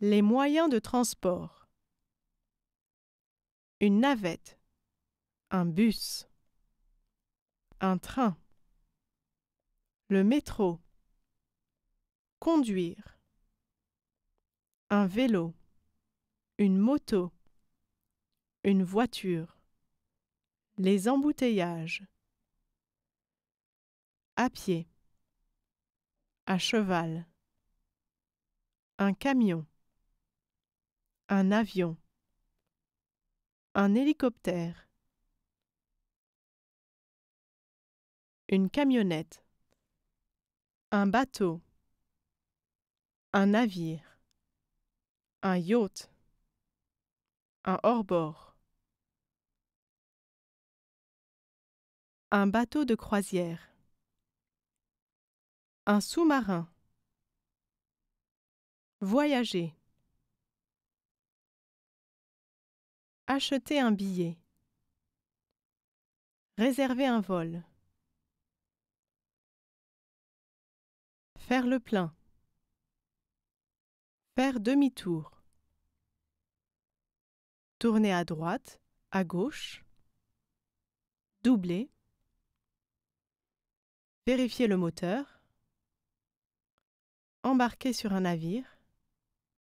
Les moyens de transport. Une navette. Un bus. Un train. Le métro. Conduire. Un vélo. Une moto. Une voiture. Les embouteillages. À pied. À cheval. Un camion un avion, un hélicoptère, une camionnette, un bateau, un navire, un yacht, un hors-bord, un bateau de croisière, un sous-marin, voyager. Acheter un billet. Réserver un vol. Faire le plein. Faire demi-tour. Tourner à droite, à gauche. Doubler. Vérifier le moteur. Embarquer sur un navire.